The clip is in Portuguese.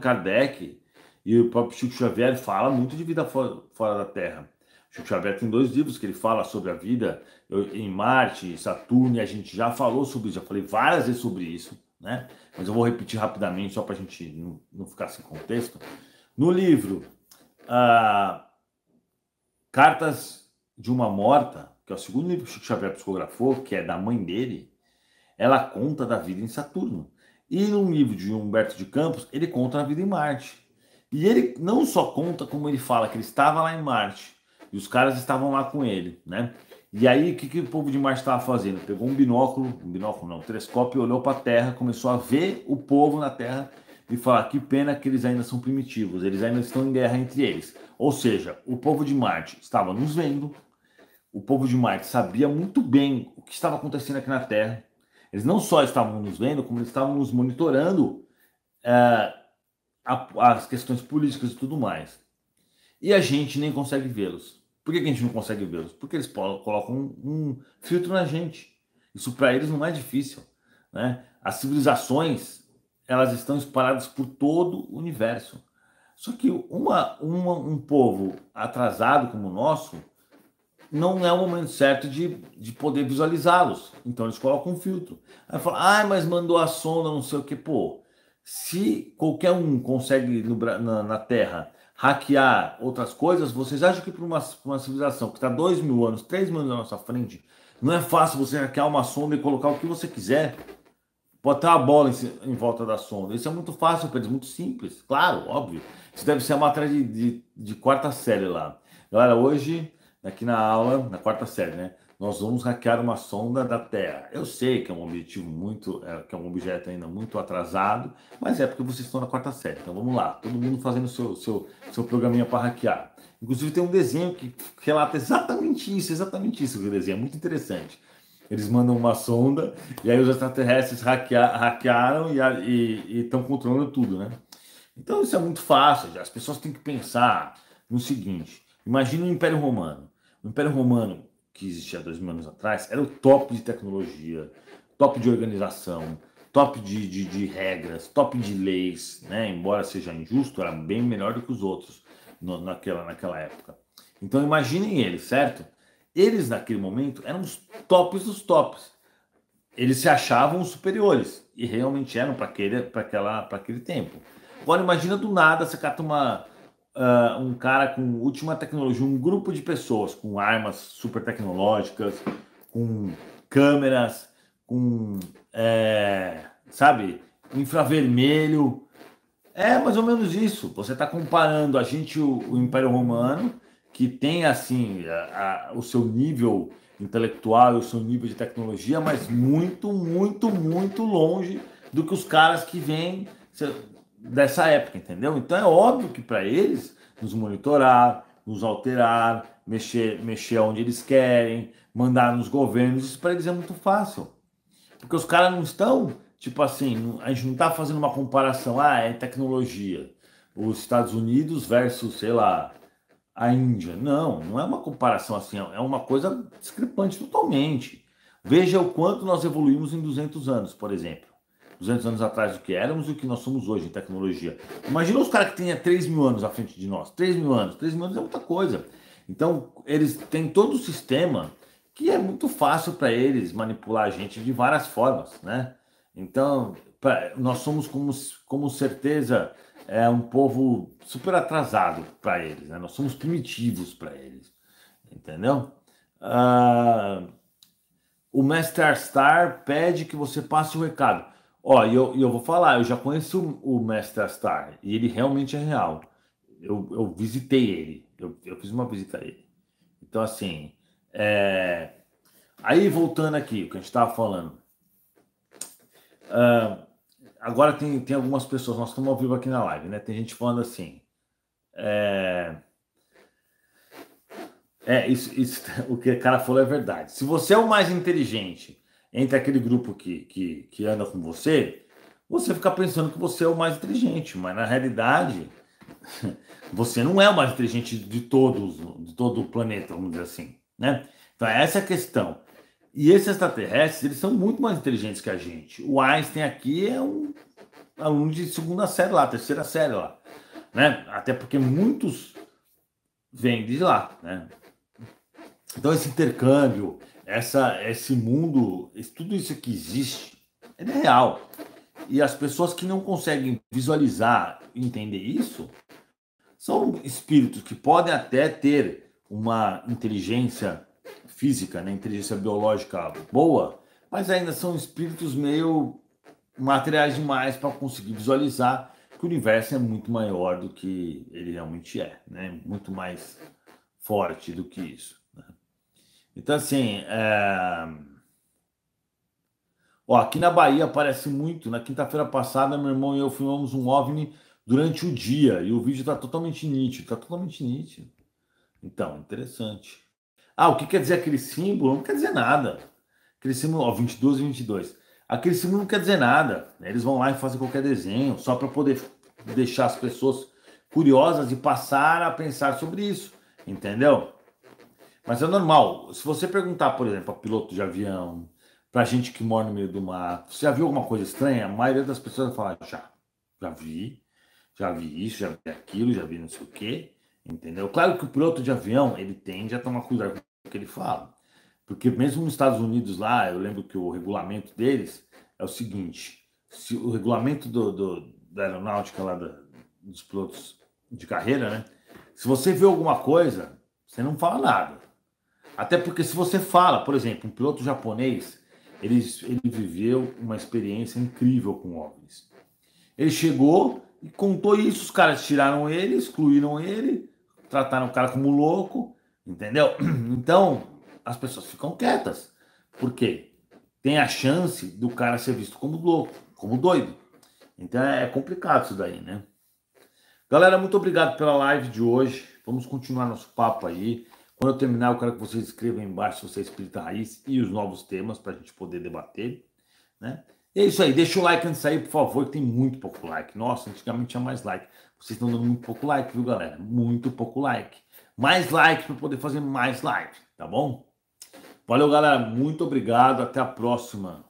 Kardec e o próprio Chico Xavier fala muito de vida fora, da Terra. Chico Xavier tem dois livros que ele fala sobre a vida em Marte, Saturno, e a gente já falou sobre isso, já falei várias vezes sobre isso, né? Mas eu vou repetir rapidamente, só para a gente não, não, ficar sem contexto. No livro ah, Cartas de uma Morta, que é o segundo livro que Chico Xavier psicografou, que é da mãe dele, ela conta da vida em Saturno. E no livro de Humberto de Campos, ele conta a vida em Marte. E ele não só conta como ele fala que ele estava lá em Marte e os caras estavam lá com ele, né? E aí o que, que o povo de Marte estava fazendo? Pegou um binóculo, um binóculo não, um telescópio, olhou para a Terra, começou a ver o povo na Terra e falar que pena que eles ainda são primitivos, eles ainda estão em guerra entre eles. Ou seja, o povo de Marte estava nos vendo, o povo de Marte sabia muito bem o que estava acontecendo aqui na Terra, eles não só estavam nos vendo, como eles estavam nos monitorando é, a, as questões políticas e tudo mais. E a gente nem consegue vê-los. Por que, a gente não consegue vê-los? Porque eles colocam um, um filtro na gente. Isso para eles não é difícil. Né? As civilizações elas estão espalhadas por todo o universo. Só que uma, uma um povo atrasado como o nosso não é o momento certo de, de poder visualizá-los. Então eles colocam um filtro. Aí fala, ah, mas mandou a sonda, não sei o que. Pô, se qualquer um consegue no, na, na Terra hackear outras coisas, vocês acham que para uma, uma, civilização que está dois mil anos, três mil anos na nossa frente, não é fácil você hackear uma sonda e colocar o que você quiser? Botar a bola em, em volta da sonda. Isso é muito fácil para eles, muito simples, claro, óbvio. Isso deve ser uma matéria de, de, de quarta série lá. Galera, hoje aqui na aula, na quarta série, né? Nós vamos hackear uma sonda da Terra. Eu sei que é um objetivo muito, é, que é um objeto ainda muito atrasado, mas é porque vocês estão na quarta série. Então vamos lá, todo mundo fazendo seu seu seu programinha para hackear. Inclusive tem um desenho que relata exatamente isso, exatamente isso que desenho, é muito interessante. Eles mandam uma sonda e aí os extraterrestres hackear, hackearam e estão controlando tudo, né? Então isso é muito fácil. As pessoas têm que pensar no seguinte: imagina o Império Romano. O Império Romano, que existia dois mil anos atrás, era o top de tecnologia, top de organização, top de, de, de regras, top de leis, né? Embora seja injusto, era bem melhor do que os outros no, naquela, naquela época. Então imaginem eles, certo? Eles naquele momento eram os tops dos tops. Eles se achavam os superiores e realmente eram para aquele, aquela, aquele tempo. Agora imagina do nada você cata uma, uh, um cara com última tecnologia, um grupo de pessoas com armas super tecnológicas, com câmeras, com, é, sabe, infravermelho. É mais ou menos isso. Você está comparando a gente, o, o, Império Romano, que tem, assim, a, a, o seu nível intelectual, o seu nível de tecnologia, mas muito, muito, muito longe do que os caras que vêm dessa época, entendeu? Então é óbvio que para eles nos monitorar, nos alterar, mexer, mexer onde eles querem, mandar nos governos, isso para eles é muito fácil. Porque os caras não estão, tipo assim, a gente não está fazendo uma comparação, ah, é tecnologia. Os Estados Unidos versus, sei lá, a Índia. Não, não é uma comparação assim, é uma coisa discrepante totalmente. Veja o quanto nós evoluímos em 200 anos, por exemplo. 200 anos atrás do que éramos e o que nós somos hoje em tecnologia. Imagina os caras que tenha 3 mil anos à frente de nós. 3 mil anos. 3 mil anos é muita coisa. Então, eles têm todo o sistema que é muito fácil para eles manipular a gente de várias formas, né? Então, pra, nós somos como, como certeza é um povo super atrasado para eles, né? Nós somos primitivos para eles, entendeu? Uh, o Master Star pede que você passe o recado. Ó, eu, eu vou falar, eu já conheço o Mestre Astar e ele realmente é real. Eu, eu visitei ele, eu, eu fiz uma visita a ele. Então, assim, é... aí voltando aqui, o que a gente estava falando. Uh, agora tem, tem algumas pessoas, nós estamos ao vivo aqui na live, né? Tem gente falando assim. É, é isso, isso, o que o cara falou é verdade. Se você é o mais inteligente entre aquele grupo que, que, que anda com você, você fica pensando que você é o mais inteligente, mas na realidade você não é o mais inteligente de todos, de todo o planeta, vamos dizer assim, né? Então essa é a questão. E esses extraterrestres, eles são muito mais inteligentes que a gente. O Einstein aqui é um aluno de segunda série lá, terceira série lá, né? Até porque muitos vêm de lá, né? Então, esse intercâmbio, essa, esse mundo, tudo isso que existe é real. E as pessoas que não conseguem visualizar, entender isso, são espíritos que podem até ter uma inteligência física, né, inteligência biológica boa, mas ainda são espíritos meio materiais demais para conseguir visualizar que o universo é muito maior do que ele realmente é, né? Muito mais forte do que isso. Então, assim, é... Ó, aqui na Bahia aparece muito. Na quinta-feira passada, meu irmão e eu filmamos um OVNI durante o dia e o vídeo está totalmente nítido. Está totalmente nítido. Então, interessante. Ah, o que quer dizer aquele símbolo? Não quer dizer nada. Aquele símbolo, ó, 22 e 22. Aquele símbolo não quer dizer nada. Né? Eles vão lá e fazem qualquer desenho só para poder deixar as pessoas curiosas e passar a pensar sobre isso. Entendeu? Mas é normal. Se você perguntar, por exemplo, a piloto de avião, para gente que mora no meio do mato, você já viu alguma coisa estranha? A maioria das pessoas vai falar, já, já vi, já vi isso, já vi aquilo, já vi não sei o quê. Entendeu? Claro que o piloto de avião, ele tende a tomar cuidado com o que ele fala. Porque mesmo nos Estados Unidos lá, eu lembro que o regulamento deles é o seguinte, se o regulamento do, do da aeronáutica lá da, dos pilotos de carreira, né? Se você vê alguma coisa, você não fala nada. Até porque se você fala, por exemplo, um piloto japonês, ele, ele viveu uma experiência incrível com OVNIs. Ele chegou e contou isso, os caras tiraram ele, excluíram ele, trataram o cara como louco, entendeu? Então, as pessoas ficam quietas. porque Tem a chance do cara ser visto como louco, como doido. Então é complicado isso daí, né? Galera, muito obrigado pela live de hoje. Vamos continuar nosso papo aí. Quando eu terminar, eu quero que vocês escrevam embaixo se você é espírita raiz e os novos temas para a gente poder debater, né? E é isso aí, deixa o like antes de sair, por favor, que tem muito pouco like. Nossa, antigamente tinha mais like. Vocês estão dando muito pouco like, viu, galera? Muito pouco like. Mais likes para poder fazer mais live, tá bom? Valeu, galera. Muito obrigado. Até a próxima.